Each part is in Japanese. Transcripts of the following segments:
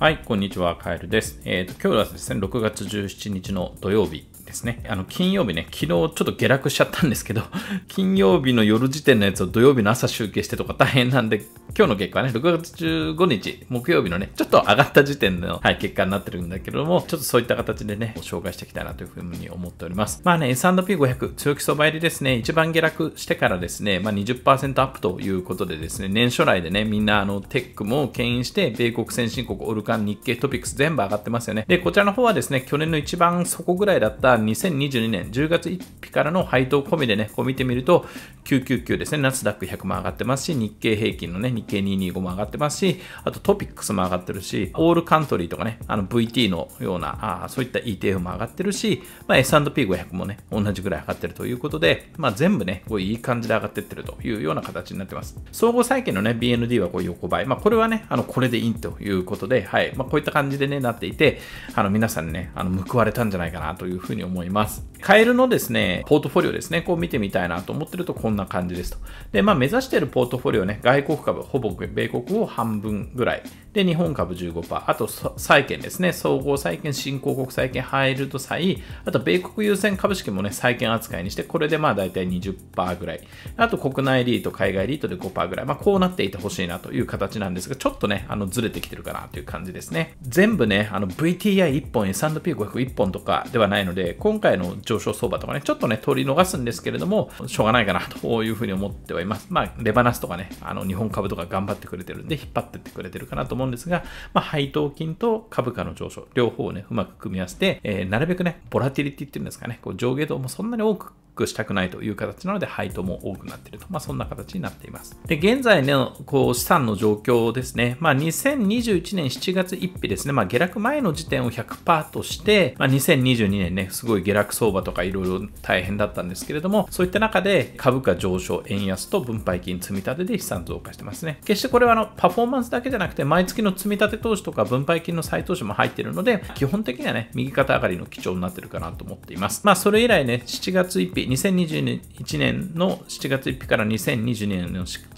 はい、こんにちは、カエルです。えっ、ー、と、今日はですね、6月17日の土曜日ですね。あの、金曜日ね、昨日ちょっと下落しちゃったんですけど、金曜日の夜時点のやつを土曜日の朝集計してとか大変なんで、今日の結果はね、6月15日、木曜日のね、ちょっと上がった時点の、はい、結果になってるんだけれども、ちょっとそういった形でね、ご紹介していきたいなというふうに思っております。まあね、S&P500、強気相場入りですね、一番下落してからですね、まあ20%アップということでですね、年初来でね、みんなあの、テックも牽引して、米国先進国、オルカン、日経、トピックス全部上がってますよね。で、こちらの方はですね、去年の一番底ぐらいだったた2022年10月1日からの配当込みでね、こう見てみると、999ですね、ナスダック100も上がってますし、日経平均のね、日経225も上がってますし、あとトピックスも上がってるし、オールカントリーとかね、あの VT のような、あそういった ETF も上がってるし、まあ、S&P500 もね、同じぐらい上がってるということで、まあ、全部ね、こういい感じで上がってってるというような形になってます。総合債券のね、BND はこう横ばい。まあ、これはね、あの、これでいいということで、はい。まあ、こういった感じでね、なっていて、あの、皆さんね、あの、報われたんじゃないかなというふうにに思います。カエルのですね、ポートフォリオですね、こう見てみたいなと思ってるとこんな感じですと。で、まあ目指しているポートフォリオね、外国株、ほぼ米国を半分ぐらい。で、日本株15%。あと、債券ですね。総合債券、新興国債券、ハイルド債。あと、米国優先株式もね、債券扱いにして、これでまあ大体20%ぐらい。あと、国内リート、海外リートで5%ぐらい。まあこうなっていてほしいなという形なんですが、ちょっとね、あの、ずれてきてるかなという感じですね。全部ね、あの、VTI1 本、S&P500 1本とかではないので、で、今回の上昇相場とかね、ちょっとね、取り逃すんですけれども、しょうがないかなというふうに思ってはいます。まあ、レバナスとかね、あの、日本株とか頑張ってくれてるんで、引っ張ってってくれてるかなと思うんですが、まあ、配当金と株価の上昇、両方をね、うまく組み合わせて、えー、なるべくね、ボラティリティっていうんですかね、こう上下動もそんなに多くクしたくないという形なので、配当も多くなっていると。まあ、そんな形になっています。で、現在の、こう、資産の状況ですね。まあ、2021年7月1日ですね。まあ、下落前の時点を100%として、まあ、2022年ね、すごい下落相場とかいろいろ大変だったんですけれども、そういった中で株価上昇、円安と分配金積み立てで資産増加してますね。決してこれはあの、パフォーマンスだけじゃなくて、毎月の積み立て投資とか分配金の再投資も入ってるので、基本的にはね、右肩上がりの基調になってるかなと思っています。まあ、それ以来ね、7月1日、2021年の7月1日から2022年の7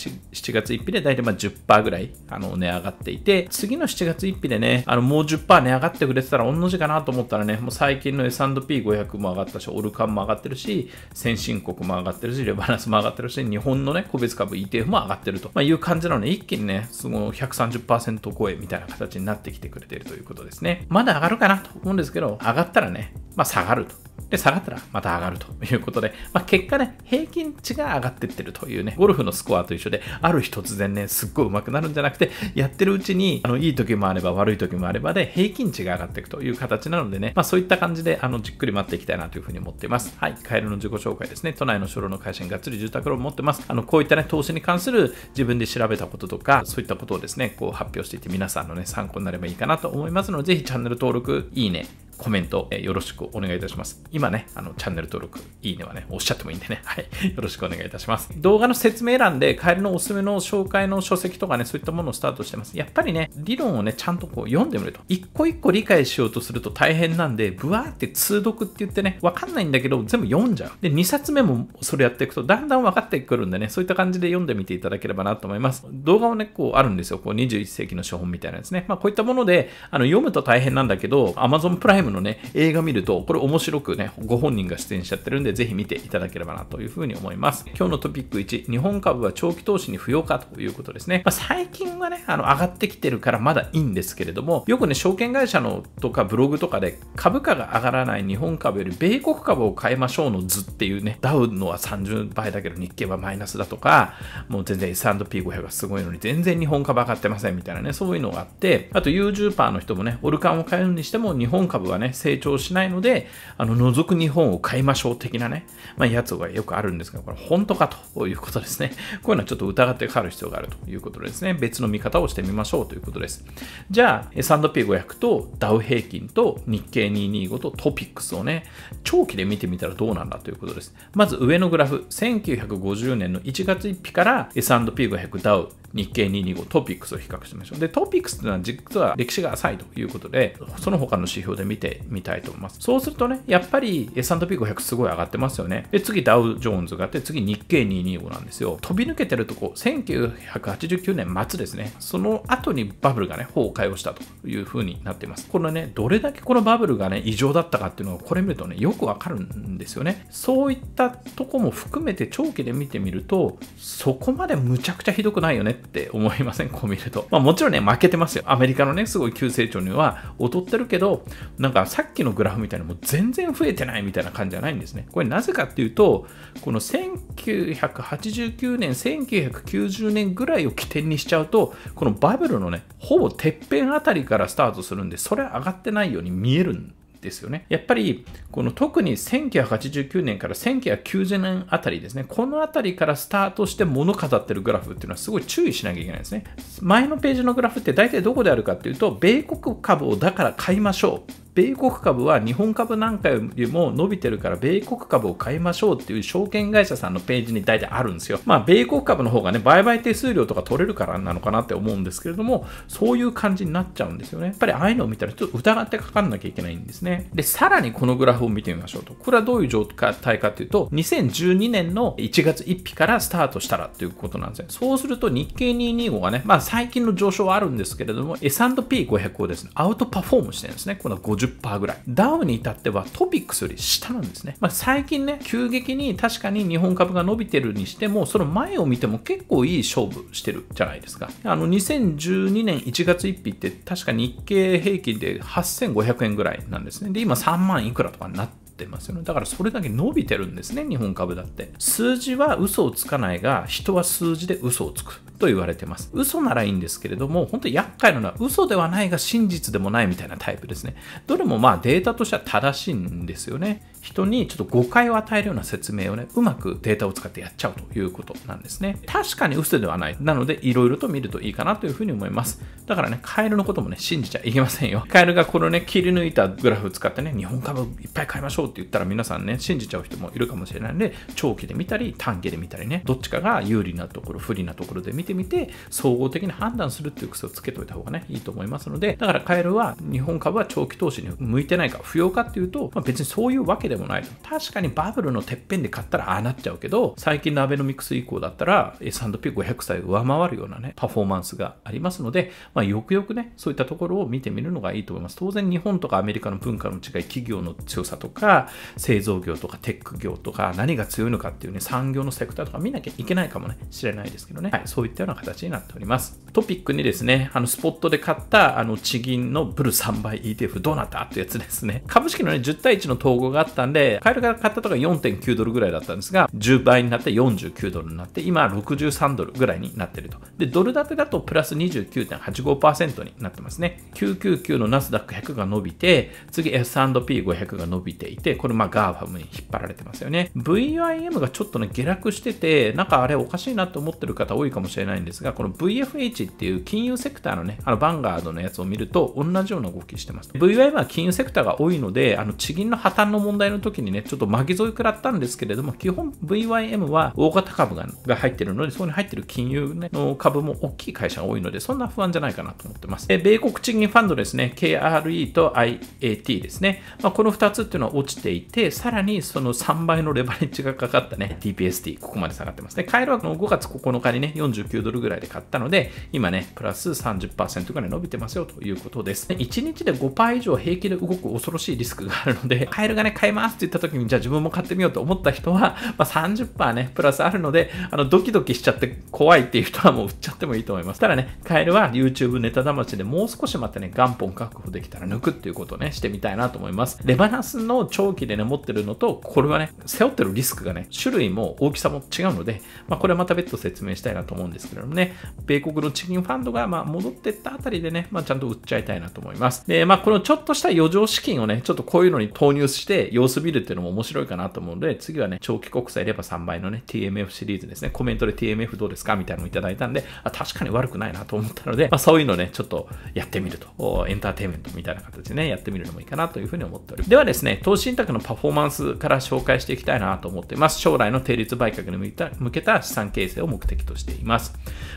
月1日で大体まあ10%ぐらいあの値上がっていて、次の7月1日でね、あのもう10%値上がってくれてたら同じかなと思ったらね、もう最近の S&P500 も上がったし、オルカンも上がってるし、先進国も上がってるし、レバランスも上がってるし、日本のね、個別株 ETF も上がってると、まあ、いう感じなので、一気にね、その130%超えみたいな形になってきてくれているということですね。まだ上がるかなと思うんですけど、上がったらね、まあ下がると。で、下がったらまた上がるということことで、まあ、結果ね、平均値が上がってってるというね、ゴルフのスコアと一緒で、ある日突然ね、すっごい上手くなるんじゃなくて、やってるうちに、あの、いい時もあれば悪い時もあればで、平均値が上がっていくという形なのでね、まあ、そういった感じで、あの、じっくり待っていきたいなというふうに思っています。はい、カエルの自己紹介ですね。都内の初老の会社にがっつり住宅ローン持ってます。あの、こういったね、投資に関する自分で調べたこととか、そういったことをですね、こう発表していて、皆さんのね、参考になればいいかなと思いますので、ぜひチャンネル登録、いいね、コメントよろしくお願いいたします。今ね、あの、チャンネル登録、いいねはね、おっしゃってもいいんでね、はい、よろしくお願いいたします。動画の説明欄で、カエルのおすすめの紹介の書籍とかね、そういったものをスタートしてます。やっぱりね、理論をね、ちゃんとこう読んでみると、一個一個理解しようとすると大変なんで、ぶわーって通読って言ってね、わかんないんだけど、全部読んじゃう。で、2冊目もそれやっていくと、だんだん分かってくるんでね、そういった感じで読んでみていただければなと思います。動画もね、こうあるんですよ。こう21世紀の書本みたいなですね。まあ、こういったもので、あの、読むと大変なんだけど、Amazon プライムのね、映画見ると、これ面白くね、ご本人が出演しちゃってるんで、ぜひ見ていただければなというふうに思います。今日のトピック1、日本株は長期投資に不要かということですね。まあ、最近はね、あの、上がってきてるからまだいいんですけれども、よくね、証券会社のとかブログとかで、株価が上がらない日本株より米国株を買いましょうの図っていうね、ダウンのは30倍だけど日経はマイナスだとか、もう全然 S&P500 がすごいのに全然日本株上がってませんみたいなね、そういうのがあって、あと u 1ーの人もね、オルカンを買えるにしても日本株はね、ね、成長しないので、あの、覗く日本を買いましょう的なね、まあ、やつがよくあるんですが、これ本当かということですね。こういうのはちょっと疑ってかかる必要があるということですね。別の見方をしてみましょうということです。じゃあ、S&P500 とダウ平均と日経225とトピックスをね、長期で見てみたらどうなんだということです。まず上のグラフ、1950年の1月1日から S&P500 ダウ日経225トピックスを比較してましょう。で、トピックスというのは実は歴史が浅いということで、その他の指標で見てみたいと思います。そうするとね、やっぱり S&P500 すごい上がってますよね。で、次ダウジョーンズがあって、次日経225なんですよ。飛び抜けてるとこ、1989年末ですね。その後にバブルがね、崩壊をしたというふうになっています。このね、どれだけこのバブルがね、異常だったかっていうのが、これ見るとね、よくわかるんですよね。そういったとこも含めて長期で見てみると、そこまでむちゃくちゃひどくないよねって思いませんこう見ると。まあもちろんね、負けてますよ。アメリカのね、すごい急成長には劣ってるけど、なんかさっきのグラフみたいにもう全然増えてないみたいな感じじゃないんですね。これなぜかっていうと、この1989年、1990年ぐらいを起点にしちゃうと、このバブルのね、ほぼてっぺんあたりからスタートするんで、それ上がってないように見えるんですよね。やっぱり、この特に1989年から1990年あたりですね、このあたりからスタートして物語ってるグラフっていうのはすごい注意しなきゃいけないですね。前のページのグラフって大体どこであるかっていうと、米国株をだから買いましょう米国株は日本株なんかよりも伸びてるから米国株を買いましょうっていう証券会社さんのページに大体あるんですよ。まあ米国株の方がね、売買手数料とか取れるからなのかなって思うんですけれども、そういう感じになっちゃうんですよね。やっぱりああいうのを見たらちょっと疑ってかかんなきゃいけないんですね。で、さらにこのグラフを見てみましょうと。これはどういう状態かっていうと、2012年の1月1日からスタートしたらということなんですね。そうすると日経225がね、まあ最近の上昇はあるんですけれども、S&P500 をですね、アウトパフォームしてるんですね。この50 10%ぐらい。ダウに至ってはトピックスより下なんですね。まあ、最近ね、急激に確かに日本株が伸びてるにしても、その前を見ても結構いい勝負してるじゃないですか。あの、2012年1月1日って確か日経平均で8500円ぐらいなんですね。で、今3万いくらとかになってますよね。だからそれだけ伸びてるんですね、日本株だって。数字は嘘をつかないが、人は数字で嘘をつく。と言われてます。嘘ならいいんですけれども、本当に厄介なのは嘘ではないが真実でもないみたいなタイプですね。どれもまあデータとしては正しいんですよね。人にちょっと誤解を与えるような説明をね、うまくデータを使ってやっちゃうということなんですね。確かに嘘ではない。なので、いろいろと見るといいかなというふうに思います。だからね、カエルのこともね、信じちゃいけませんよ。カエルがこのね、切り抜いたグラフを使ってね、日本株いっぱい買いましょうって言ったら皆さんね、信じちゃう人もいるかもしれないので、長期で見たり、短期で見たりね、どっちかが有利なところ、不利なところで見ててみて、総合的に判断するっていう癖をつけといた方がね、いいと思いますので、だからカエルは日本株は長期投資に向いてないか、不要かっていうと、まあ、別にそういうわけでもない。確かにバブルのてっぺんで買ったらああなっちゃうけど、最近のアベノミクス以降だったら S&P500 歳上回るようなね、パフォーマンスがありますので、まあ、よくよくね、そういったところを見てみるのがいいと思います。当然日本とかアメリカの文化の違い、企業の強さとか、製造業とかテック業とか、何が強いのかっていうね、産業のセクターとか見なきゃいけないかもね、しれないですけどね。はい、そういったような形になっております。トピックにですね、あの、スポットで買った、あの、地銀のブル3倍 ETF どうなったってやつですね。株式のね、10対1の統合があったんで、買えるから買ったとか4.9ドルぐらいだったんですが、10倍になって49ドルになって、今63ドルぐらいになってると。で、ドル建てだとプラス29.85%になってますね。999のナスダック100が伸びて、次 S&P500 が伸びていて、これまあ GAFAM に引っ張られてますよね。VIM がちょっとね、下落してて、なんかあれおかしいなと思ってる方多いかもしれないないんですが、この VFH っていう金融セクターのね、あのバンガードのやつを見ると同じような動きしてます。v y m は金融セクターが多いので、あの地銀の破綻の問題の時にね、ちょっと巻き添え食らったんですけれども、基本 VYM は大型株がが入ってるので、そこに入ってる金融、ね、の株も大きい会社が多いので、そんな不安じゃないかなと思ってます。で米国地銀ファンドですね、KRE と IAT ですね、まあ、この2つっていうのは落ちていて、さらにその3倍のレバレッジがかかったね、d p s t ここまで下がってますね。カイは5月9日にね、49 9ドルぐらいで買ったので、今ね、プラス30%ぐらい伸びてますよということです。1日で5%以上平気で動く恐ろしいリスクがあるので、カエルがね、買いますって言った時に、じゃあ自分も買ってみようと思った人は、まあ、30%ね、プラスあるので、あの、ドキドキしちゃって怖いっていう人はもう売っちゃってもいいと思います。ただね、カエルは YouTube ネタ騙しでもう少しまたね、元本確保できたら抜くっていうことをね、してみたいなと思います。レバナスの長期でね、持ってるのと、これはね、背負ってるリスクがね、種類も大きさも違うので、まあ、これはまた別途説明したいなと思うんですですけどもね、米国のチキンファンドがまあ戻ってったあたりでね、まあ、ちゃんと売っちゃいたいなと思います。で、まあ、このちょっとした余剰資金をね、ちょっとこういうのに投入して様子見るっていうのも面白いかなと思うので、次はね、長期国債レバ3倍のね、TMF シリーズですね、コメントで TMF どうですかみたいなのをいただいたんで、あ、確かに悪くないなと思ったので、まあ、そういうのね、ちょっとやってみると、エンターテインメントみたいな形でね、やってみるのもいいかなというふうに思っております。ではですね、投資信託のパフォーマンスから紹介していきたいなと思っています。将来の定率売却に向けた資産形成を目的としています。。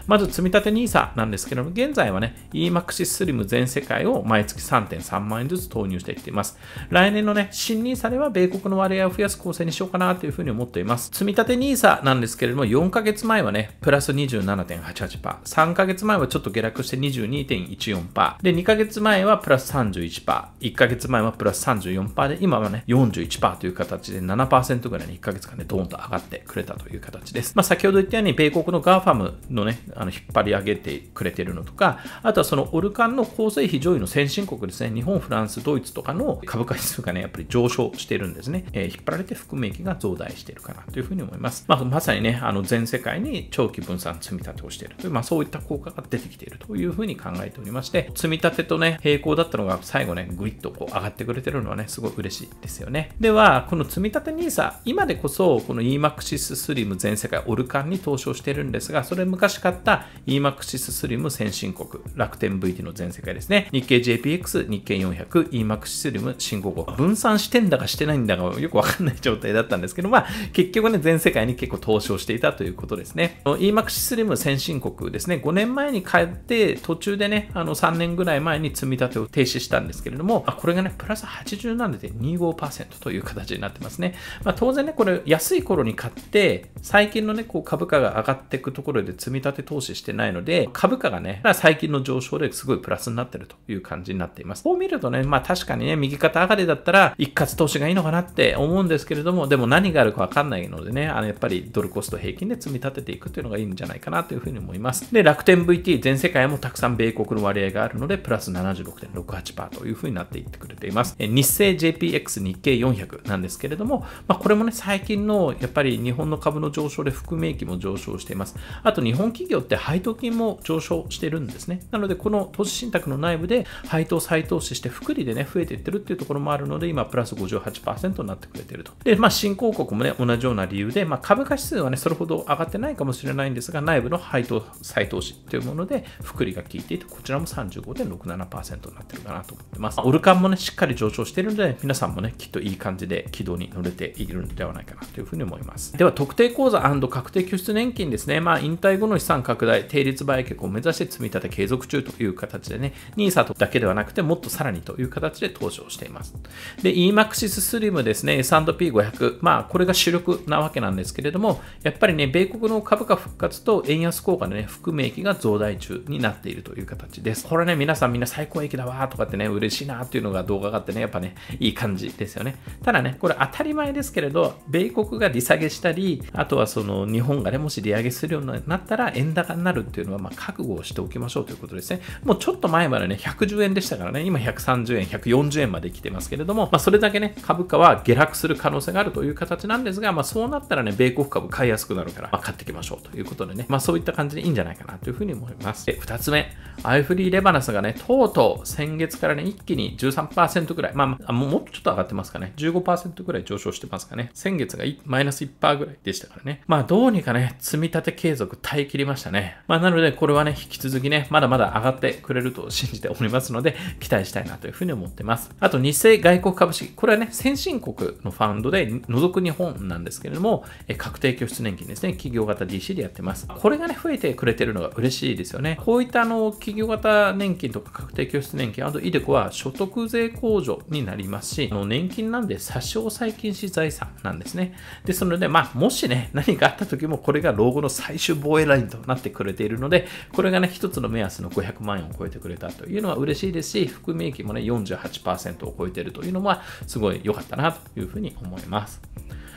まず、積み立て NISA なんですけれども、現在はね、EMAXIS SLIM 全世界を毎月3.3万円ずつ投入してきています。来年のね、新 NISA では米国の割合を増やす構成にしようかなというふうに思っています。積み立て NISA なんですけれども、4ヶ月前はね、プラス27.88%。3ヶ月前はちょっと下落して22.14%。で、2ヶ月前はプラス31%。1ヶ月前はプラス34%で、今はね、41%という形で7%ぐらいに1ヶ月間でドーンと上がってくれたという形です。まあ、先ほど言ったように、米国のガーファのね、あの引っ張り上げてくれてるのとか、あとはそのオルカンの構成費上位の先進国ですね、日本、フランス、ドイツとかの株価指数がね、やっぱり上昇してるんですね。えー、引っ張られて含み益が増大してるかなというふうに思います。まあ、まさにね、あの全世界に長期分散積み立てをしているという、まあ、そういった効果が出てきているというふうに考えておりまして、積み立てとね、並行だったのが最後ね、ぐいっとこう上がってくれてるのはね、すごい嬉しいですよね。では、この積み立て NISA、今でこそこの EMAXIS SLIM 全世界オルカンに投資をしてるんですが、それ昔買った EMAXIS SLIM 先進国、楽天 VT の全世界ですね。日経 JPX、日経400、EMAXIS SLIM 新興国。分散してんだかしてないんだかよくわかんない状態だったんですけど、まあ結局ね、全世界に結構投資をしていたということですね。EMAXIS SLIM 先進国ですね、5年前に買って途中でね、あの3年ぐらい前に積み立てを停止したんですけれども、これがね、プラス87.25%という形になってますね。まあ、当然ね、これ安い頃に買って、最近のね、こう株価が上がっていくところで積み立て投資してないので、株価がね、最近の上昇ですごいプラスになってるという感じになっています。こう見るとね、まあ確かにね、右肩上がりだったら、一括投資がいいのかなって思うんですけれども、でも何があるかわかんないのでね、あの、やっぱりドルコスト平均で積み立てていくというのがいいんじゃないかなというふうに思います。で、楽天 VT 全世界もたくさん米国の割合があるので、プラス76.68%というふうになっていってくれています。え日清 JPX 日経400なんですけれども、まあこれもね、最近のやっぱり日本の株の上昇で含み益も上昇しています。あと日本企業って配当金も上昇してるんですね。なので、この投資信託の内部で配当、再投資して、複利でね、増えていってるっていうところもあるので、今、プラス58%になってくれてると。で、まあ、新興国もね、同じような理由で、まあ、株価指数はね、それほど上がってないかもしれないんですが、内部の配当、再投資っていうもので、複利が効いていて、こちらも35.67%になってるかなと思ってます。オルカンもね、しっかり上昇してるので、皆さんもね、きっといい感じで軌道に乗れているんではないかなというふうに思います。では、特定口座確定拠出年金ですね。まあ、引退後後の資産拡大、定率売却を目指して積み立て継続中という形でね、NISA だけではなくて、もっとさらにという形で登場しています。で、EMAXIS SLIM ですね、S&P500、まあ、これが主力なわけなんですけれども、やっぱりね、米国の株価復活と円安効果でね、含み益が増大中になっているという形です。これね、皆さんみんな最高益だわーとかってね、嬉しいなっていうのが動画があってね、やっぱね、いい感じですよね。ただね、これ当たり前ですけれど、米国が利下げしたり、あとはその日本がね、もし利上げするようになっったら円高になるっていうのは、ま覚悟をしておきましょうということですね。もうちょっと前までね、110円でしたからね、今130円、140円まで来てますけれども、まあ、それだけね、株価は下落する可能性があるという形なんですが、まあ、そうなったらね、米国株買いやすくなるから、まあ、買っていきましょうということでね、まあ、そういった感じでいいんじゃないかなというふうに思います。で、二つ目、アイフリーレバナスがね、とうとう先月からね、一気に13%ぐらい、まあ、もっとちょっと上がってますかね、15%ぐらい上昇してますかね、先月がマイナス1%ぐらいでしたからね、まあ、どうにかね、積み立て継続耐え切りましたね。まあ、なので、これはね、引き続きね、まだまだ上がってくれると信じておりますので、期待したいなというふうに思ってます。あと、日清外国株式。これはね、先進国のファンドで、除く日本なんですけれども、確定拠出年金ですね、企業型 DC でやってます。これがね、増えてくれてるのが嬉しいですよね。こういったあの、企業型年金とか確定拠出年金、あと、イデコは所得税控除になりますし、あの年金なんで差し押さえ禁止財産なんですね。ですので、まあ、もしね、何かあった時も、これが老後の最終防衛イラインとなってくれているので、これがね、一つの目安の500万円を超えてくれたというのは嬉しいですし、含み益もね、48%を超えているというのは、すごい良かったなというふうに思います。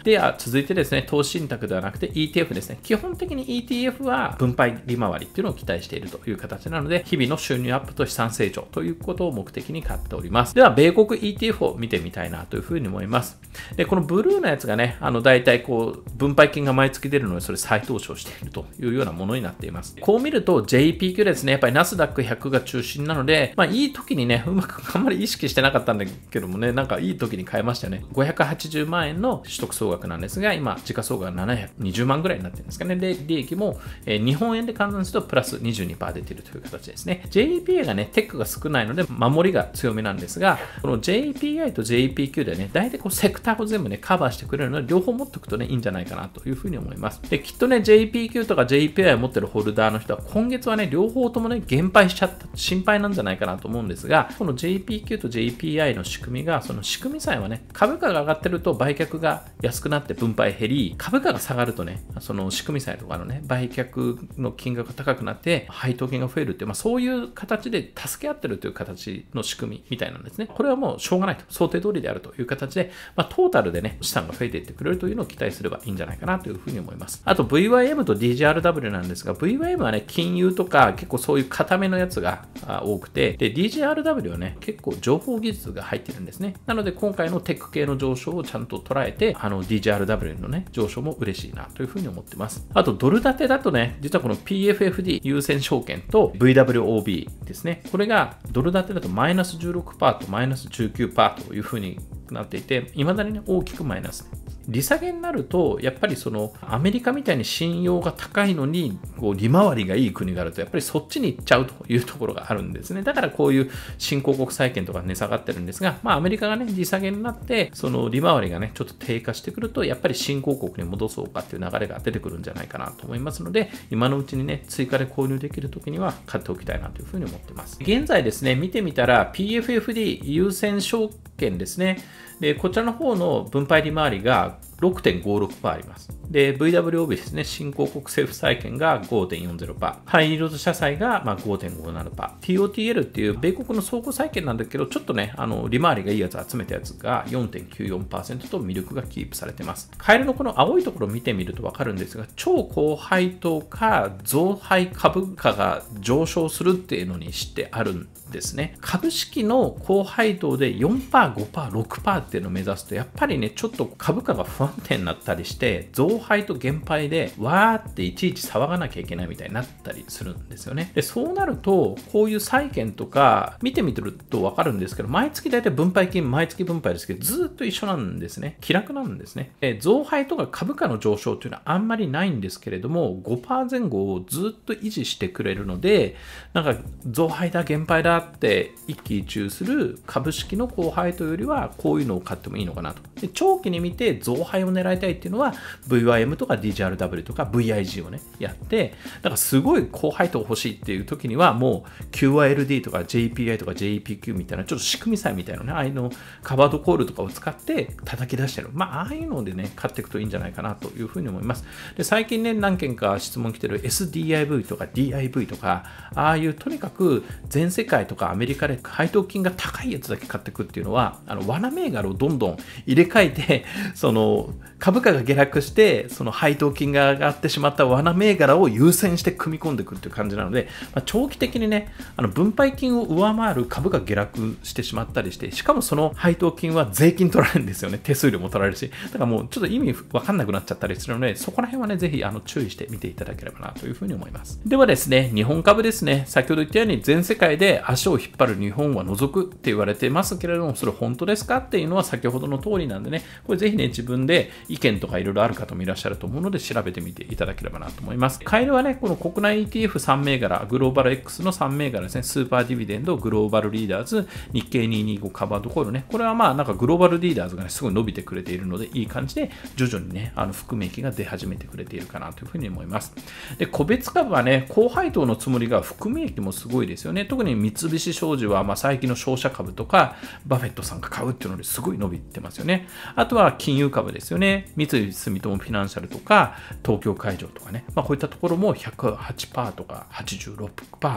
では続いてですね、投資信託ではなくて ETF ですね。基本的に ETF は分配利回りっていうのを期待しているという形なので、日々の収入アップと資産成長ということを目的に買っております。では、米国 ETF を見てみたいなというふうに思います。で、このブルーのやつがね、あの、大体こう、分配金が毎月出るので、それ再投資をしているというようなものになっています。こう見ると JPQ ですね、やっぱりナスダック100が中心なので、まあ、いい時にね、うまくあんまり意識してなかったんだけどもね、なんかいい時に買えましたよね。580万円の取得総額額なんですが、今、時価総額が720万ぐらいになってるんですかね。で、利益も、えー、日本円で換算するとプラス22%出ているという形ですね。JPA がね、テックが少ないので、守りが強めなんですが、この JPI と JPQ でね、大体こうセクターを全部ね、カバーしてくれるので、両方持っておくとね、いいんじゃないかなというふうに思います。で、きっとね、JPQ とか JPI を持ってるホルダーの人は、今月はね、両方ともね、減配しちゃった心配なんじゃないかなと思うんですが、この JPQ と JPI の仕組みが、その仕組みさえはね、株価が上がってると売却が安少なって分配減り、株価が下がるとね、その仕組み債とかのね、売却の金額が高くなって、配当金が増えるって、まあ、そういう形で助け合ってるという形の仕組みみたいなんですね。これはもうしょうがないと、想定通りであるという形で、まあ、トータルでね、資産が増えていってくれるというのを期待すればいいんじゃないかなというふうに思います。あと VYM と DGRW なんですが、VYM はね、金融とか結構そういう固めのやつが多くて、で、DGRW はね、結構情報技術が入ってるんですね。なので今回のテック系の上昇をちゃんと捉えて、あの、DJRW のね、上昇も嬉しいなというふうに思ってます。あと、ドル建てだとね、実はこの PFFD 優先証券と VWOB ですね。これがドル建てだとマイナス16%とマイナス19%というふうになっていて、いまだにね、大きくマイナス、利下げになると、やっぱりそのアメリカみたいに信用が高いのに、こう利回りがいい国があると、やっぱりそっちに行っちゃうというところがあるんですね。だからこういう新興国債券とか値下がってるんですが、まあアメリカがね、利下げになって、その利回りがね、ちょっと低下してくると、やっぱり新興国に戻そうかっていう流れが出てくるんじゃないかなと思いますので、今のうちにね、追加で購入できるときには買っておきたいなというふうに思ってます。現在ですね、見てみたら PFFD 優先証券ですね。で、こちらの方の分配利回りが out. 6.56%あります。で、VWOB ですね、新興国政府債券が5.40%、ハイイールド社債がまあ5.57%、TOTL っていう米国の総合債券なんだけど、ちょっとね、あの利回りがいいやつ集めたやつが4.94%と魅力がキープされてます。カエルのこの青いところを見てみるとわかるんですが、超高配当か増配株価が上昇するっていうのにしてあるんですね。株式の高配当で4%、5%、6%っていうのを目指すと、やっぱりね、ちょっと株価が不安安点になったりして増配と減配でわーっていちいち騒がなきゃいけないみたいになったりするんですよねでそうなるとこういう債券とか見てみてると分かるんですけど毎月大体分配金毎月分配ですけどずっと一緒なんですね気楽なんですねで増配とか株価の上昇っていうのはあんまりないんですけれども5%前後をずっと維持してくれるのでなんか増配だ減配だって一喜一憂する株式の後輩というよりはこういうのを買ってもいいのかなとで長期に見て増配を狙いたいっていうのは VYM とか DJRW とか VIG をね、やって、だからすごい高配当欲しいっていう時にはもう QYLD とか JPI とか j p q みたいなちょっと仕組みさえみたいなね、ああいうのカバードコールとかを使って叩き出してる。まあ、ああいうのでね、買っていくといいんじゃないかなというふうに思います。で、最近ね、何件か質問来てる SDIV とか DIV とか、ああいうとにかく全世界とかアメリカで配当金が高いやつだけ買っていくっていうのは、あの、罠銘柄をどんどん入れ替えて、その、株価が下落してその配当金が上がってしまった罠銘柄を優先して組み込んでくるという感じなので、まあ、長期的にねあの分配金を上回る株が下落してしまったりしてしかもその配当金は税金取られるんですよね手数料も取られるしだからもうちょっと意味わかんなくなっちゃったりするのでそこら辺はねぜひあの注意して見ていただければなというふうに思いますではですね日本株ですね先ほど言ったように全世界で足を引っ張る日本は除くって言われてますけれどもそれ本当ですかっていうのは先ほどの通りなんでねこれぜひね自分でで、意見とかいろいろある方もいらっしゃると思うので、調べてみていただければなと思います。カエルはね、この国内 ETF3 銘柄、グローバル X の3銘柄ですね、スーパーディビデンド、グローバルリーダーズ、日経225カバードコールね、これはまあなんかグローバルリーダーズがね、すごい伸びてくれているので、いい感じで徐々にね、あの含み益が出始めてくれているかなというふうに思います。で、個別株はね、高配当のつもりが含み益もすごいですよね。特に三菱商事は、まあ最近の商社株とか、バフェットさんが買うっていうのですごい伸びてますよね。あとは金融株です。ですよね。三井住友フィナンシャルとか、東京会場とかね、まあ、こういったところも108%とか86%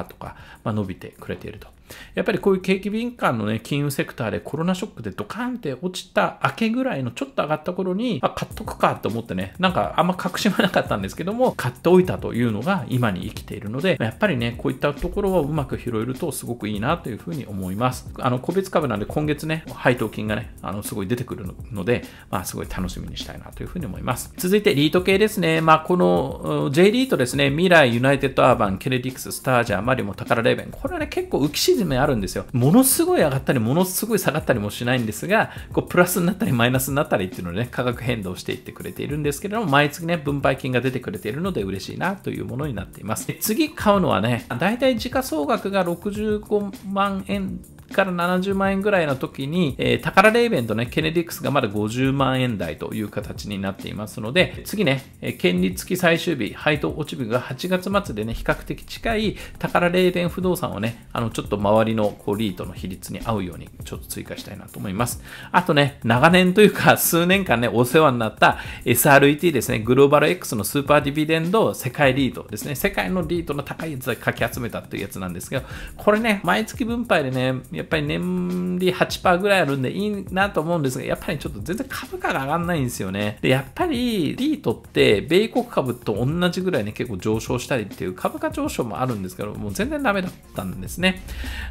とか、まあ、伸びてくれていると。やっぱりこういう景気敏感のね、金融セクターでコロナショックでドカンって落ちた明けぐらいのちょっと上がった頃に、あ、買っとくかと思ってね、なんかあんま隠しはなかったんですけども、買っておいたというのが今に生きているので、やっぱりね、こういったところをうまく拾えるとすごくいいなというふうに思います。あの、個別株なんで今月ね、配当金がね、あの、すごい出てくるので、まあ、すごい楽しみにしたいなというふうに思います。続いて、リート系ですね。まあ、この J リートですね、未来、ユナイテッドアーバン、ケネディクス、スタージャー、マリモ、タカラレーベン。これはね、結構浮き沈ジ面あるんですよ。ものすごい上がったり、ものすごい下がったりもしないんですが、こうプラスになったりマイナスになったりっていうのでね、価格変動していってくれているんですけれども、毎月ね、分配金が出てくれているので嬉しいなというものになっています。で次買うのはね、だいたい時価総額が65万円から70万円ぐらいの時に、えー、タカラレイベンとね、ケネディックスがまだ50万円台という形になっていますので、次ね、え権利付き最終日、配当落ち日が8月末でね、比較的近いタカラレイベン不動産をね、あの、ちょっと周りのこうリートの比率に合うように、ちょっと追加したいなと思います。あとね、長年というか、数年間ね、お世話になった SRET ですね、グローバル X のスーパーディビデンド世界リートですね、世界のリートの高いやつをかき集めたというやつなんですけど、これね、毎月分配でね、やっぱり年利8%ぐらいあるんでいいなと思うんですが、やっぱりちょっと全然株価が上がんないんですよね。で、やっぱりリートって米国株と同じぐらいね、結構上昇したりっていう株価上昇もあるんですけど、もう全然ダメだったんですね。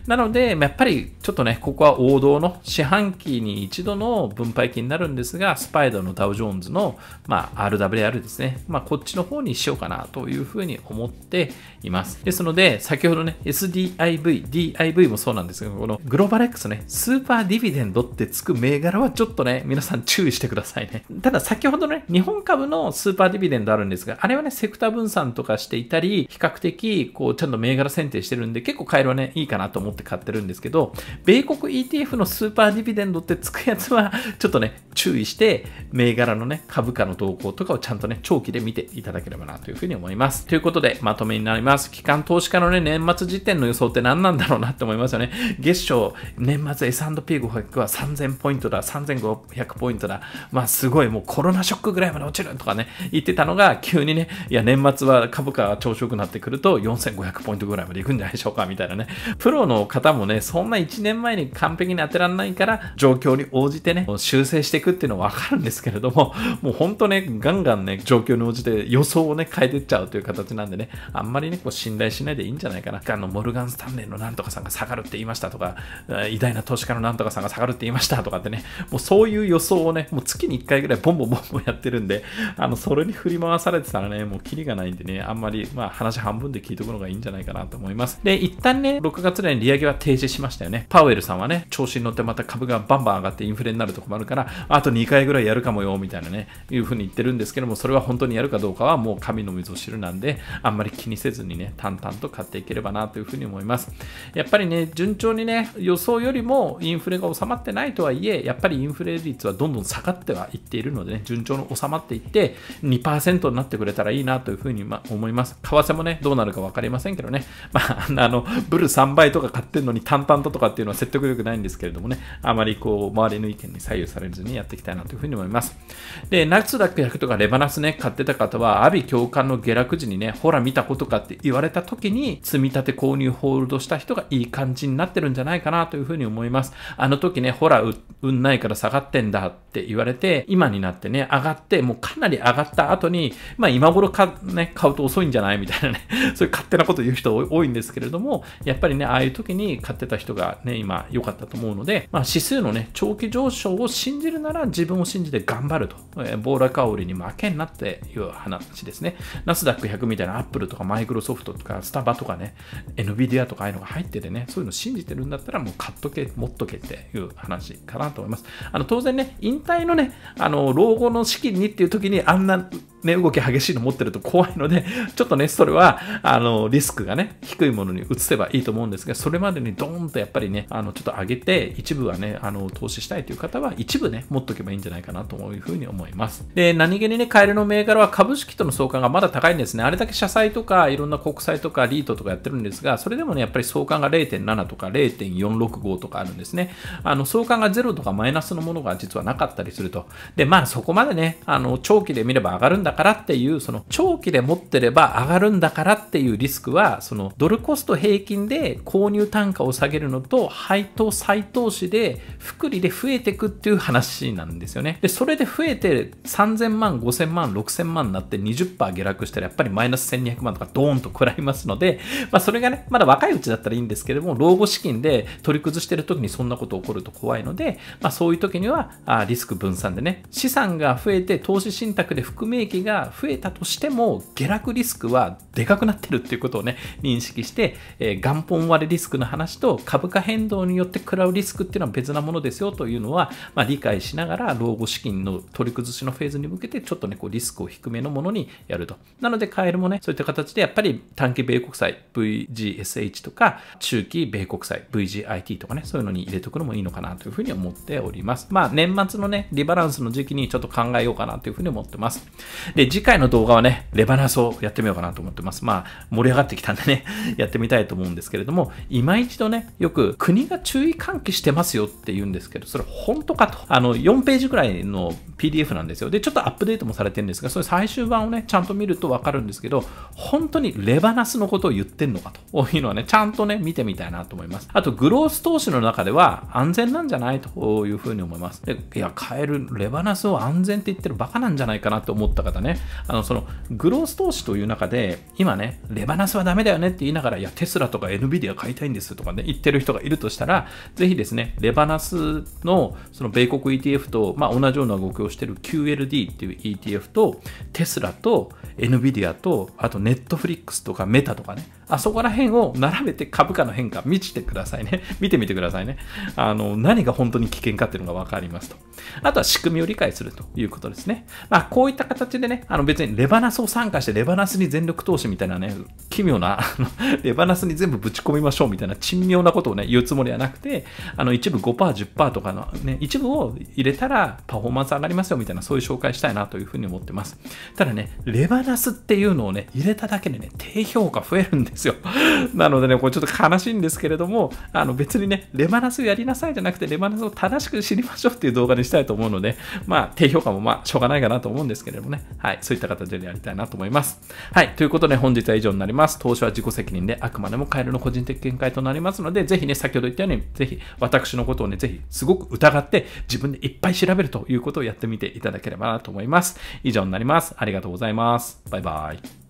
なので、やっぱりちょっとね、ここは王道の四半期に一度の分配金になるんですが、スパイダーのダウジョーンズの、まあ、RWR ですね。まあ、こっちの方にしようかなというふうに思っています。ですので、先ほどね、SDIV、DIV もそうなんですけこのグローバル X ね、スーパーディビデンドってつく銘柄はちょっとね、皆さん注意してくださいね。ただ先ほどね、日本株のスーパーディビデンドあるんですが、あれはね、セクター分散とかしていたり、比較的、こう、ちゃんと銘柄選定してるんで、結構買えるはね、いいかなと思って買ってるんですけど、米国 ETF のスーパーディビデンドってつくやつは、ちょっとね、注意して、銘柄のね、株価の動向とかをちゃんとね、長期で見ていただければなというふうに思います。ということで、まとめになります。機関投資家のね、年末時点の予想って何なんだろうなって思いますよね。月賞、年末 S&P500 は3000ポイントだ、3500ポイントだ、まあすごいもうコロナショックぐらいまで落ちるとかね、言ってたのが、急にね、いや、年末は株価が調子よくなってくると、4500ポイントぐらいまでいくんじゃないでしょうか、みたいなね。プロの方もね、そんな1年前に完璧に当てられないから、状況に応じてね、修正していくっていうのはわかるんですけれども、もう本当ね、ガンガンね、状況に応じて予想をね、変えてっちゃうという形なんでね、あんまりね、こう信頼しないでいいんじゃないかな。あの、モルガン・スタンレーのなんとかさんが下がるって言いましたとか、偉大な投資家のなんとかさんが下がるって言いましたとかってね、もうそういう予想をね、もう月に1回ぐらいボンボンボンボンやってるんで、あの、それに振り回されてたらね、もうキリがないんでね、あんまり、まあ話半分で聞いとくのがいいんじゃないかなと思います。で、一旦ね、6月に利上げは停止しましたよね。パウエルさんはね、調子に乗ってまた株がバンバン上がってインフレになると困るから、あと2回ぐらいやるかもよ、みたいなね、いうふうに言ってるんですけども、それは本当にやるかどうかはもう神の水を知るなんで、あんまり気にせずにね、淡々と買っていければなというふうに思います。やっぱりね、順調にね、予想よりもインフレが収まってないとはいえ、やっぱりインフレ率はどんどん下がってはいっているのでね、順調に収まっていって、2%になってくれたらいいなというふうにま思います。為替もね、どうなるか分かりませんけどね、まあ、あの、ブル3倍とか買ってるのに淡々ととかっていうのは説得力ないんですけれどもね、あまりこう、周りの意見に左右されずにやっていきたいなというふうに思います。で、ナツダック100とかレバナスね、買ってた方は、阿炎共感の下落時にね、ほら見たことかって言われた時に、積み立て購入ホールドした人がいい感じになってるんじゃないないかなというふうに思います。あの時ね、ほら、運ないから下がってんだって言われて、今になってね、上がって、もうかなり上がった後に、まあ今頃か、ね、買うと遅いんじゃないみたいなね、そういう勝手なこと言う人多いんですけれども、やっぱりね、ああいう時に買ってた人がね、今良かったと思うので、まあ指数のね、長期上昇を信じるなら自分を信じて頑張ると、えー、ボーラ香りに負けんなっていう話ですね。ナスダック100みたいなアップルとかマイクロソフトとかスタバとかね、NVIDIA とかああいうのが入っててね、そういうの信じてるんだったらもう買っとけ、持っとけっていう話かなと思います。あの当然ね、引退のね、あの老後の資金にっていう時にあんなね、動き激しいの持ってると怖いので、ちょっとね、それは、あの、リスクがね、低いものに移せばいいと思うんですが、それまでにドーンとやっぱりね、あの、ちょっと上げて、一部はね、あの、投資したいという方は、一部ね、持っとけばいいんじゃないかなというふうに思います。で、何気にね、カエルの銘柄は株式との相関がまだ高いんですね。あれだけ社債とか、いろんな国債とか、リートとかやってるんですが、それでもね、やっぱり相関が0.7とか0.465とかあるんですね。あの、相関が0とかマイナスのものが実はなかったりすると。で、まあ、そこまでね、あの、長期で見れば上がるんだだからっていう、その長期で持ってれば上がるんだからっていうリスクは、そのドルコスト平均で購入単価を下げるのと、配当再投資で複利で増えていくっていう話なんですよね。で、それで増えて3000万、5000万、6000万になって20%下落したらやっぱりマイナス1200万とかドーンと食らいますので、まあそれがね、まだ若いうちだったらいいんですけども、老後資金で取り崩してる時にそんなこと起こると怖いので、まあそういう時にはあリスク分散でね、資産が増えて投資信託で含み益が増えたとしても下落リスクはでかくなってるっていうことをね認識して、えー、元本割れリスクの話と株価変動によって食らうリスクっていうのは別なものですよというのは、まあ、理解しながら老後資金の取り崩しのフェーズに向けてちょっとねこうリスクを低めのものにやるとなのでカエルもねそういった形でやっぱり短期米国債 VGSH とか中期米国債 VGIT とかねそういうのに入れておくのもいいのかなというふうに思っておりますまあ年末のねリバランスの時期にちょっと考えようかなというふうに思ってますで、次回の動画はね、レバナスをやってみようかなと思ってます。まあ、盛り上がってきたんでね、やってみたいと思うんですけれども、今一度ね、よく国が注意喚起してますよって言うんですけど、それ本当かと。あの、4ページぐらいの PDF なんですよ。で、ちょっとアップデートもされてるんですが、それ最終版をね、ちゃんと見るとわかるんですけど、本当にレバナスのことを言ってんのかというのはね、ちゃんとね、見てみたいなと思います。あと、グロース投資の中では安全なんじゃないというふうに思います。でいや、買えるレバナスを安全って言ってるバカなんじゃないかなと思った方かね、あのそのグロース投資という中で、今ね、レバナスはダメだよねって言いながら、いや、テスラとか NVIDIA 買いたいんですとかね、言ってる人がいるとしたら、ぜひですね、レバナスのその米国 ETF と、まあ、同じような動きをしている QLD っていう ETF と、テスラと NVIDIA と、あとネットフリックスとかメタとかね、あそこら辺を並べて株価の変化、見てくださいね。見てみてくださいね。あの、何が本当に危険かっていうのが分かりますと。あとは仕組みを理解するということですね。まあ、こういった形でね、あの別にレバナスを参加してレバナスに全力投資みたいなね、奇妙な、レバナスに全部ぶち込みましょうみたいな珍妙なことをね、言うつもりはなくて、あの、一部5%、10%とかのね、一部を入れたらパフォーマンス上がりますよみたいな、そういう紹介したいなというふうに思ってます。ただね、レバナスっていうのをね、入れただけでね、低評価増えるんですですよ。なのでね、これちょっと悲しいんですけれども、あの別にね、レマナスやりなさいじゃなくて、レマナスを正しく知りましょうっていう動画にしたいと思うので、まあ、低評価もまあ、しょうがないかなと思うんですけれどもね、はい、そういった形でやりたいなと思います。はい、ということで本日は以上になります。投資は自己責任で、あくまでもカエルの個人的見解となりますので、ぜひね、先ほど言ったように、ぜひ私のことをね、ぜひすごく疑って、自分でいっぱい調べるということをやってみていただければなと思います。以上になります。ありがとうございます。バイバイ。